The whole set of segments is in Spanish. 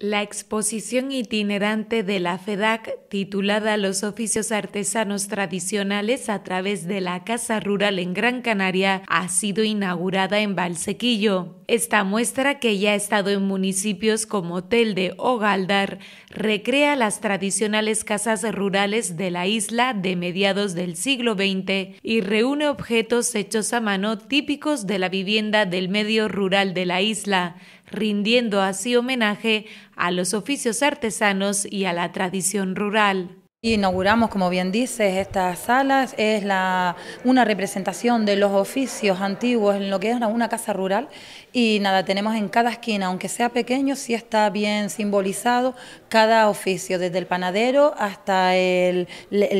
La exposición itinerante de la FEDAC, titulada Los oficios artesanos tradicionales a través de la Casa Rural en Gran Canaria, ha sido inaugurada en Valsequillo. Esta muestra, que ya ha estado en municipios como Telde o Galdar, recrea las tradicionales casas rurales de la isla de mediados del siglo XX y reúne objetos hechos a mano típicos de la vivienda del medio rural de la isla, rindiendo así homenaje a los oficios artesanos y a la tradición rural. Inauguramos, como bien dices, estas salas, es una representación de los oficios antiguos en lo que es una casa rural y nada, tenemos en cada esquina, aunque sea pequeño, sí está bien simbolizado cada oficio, desde el panadero hasta el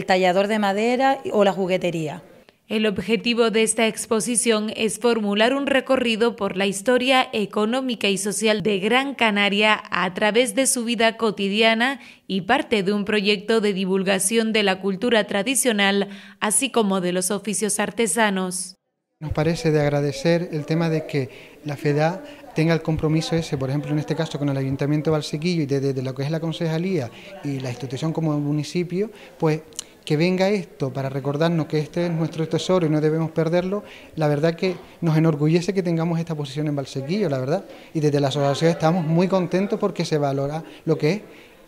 tallador de madera o la juguetería. El objetivo de esta exposición es formular un recorrido por la historia económica y social de Gran Canaria a través de su vida cotidiana y parte de un proyecto de divulgación de la cultura tradicional, así como de los oficios artesanos. Nos parece de agradecer el tema de que la FEDA tenga el compromiso ese, por ejemplo, en este caso con el Ayuntamiento de Valsequillo y desde lo que es la concejalía y la institución como municipio, pues que venga esto para recordarnos que este es nuestro tesoro y no debemos perderlo, la verdad que nos enorgullece que tengamos esta posición en balsequillo, la verdad. Y desde la asociación estamos muy contentos porque se valora lo que es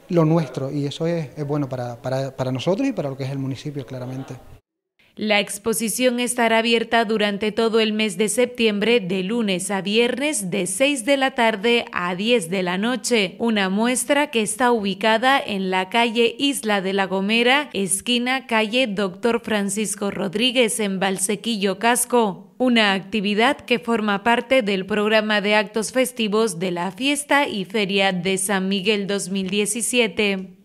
lo nuestro y eso es, es bueno para, para, para nosotros y para lo que es el municipio, claramente. La exposición estará abierta durante todo el mes de septiembre de lunes a viernes de 6 de la tarde a 10 de la noche, una muestra que está ubicada en la calle Isla de la Gomera, esquina calle Doctor Francisco Rodríguez en Valsequillo Casco. Una actividad que forma parte del programa de actos festivos de la Fiesta y Feria de San Miguel 2017.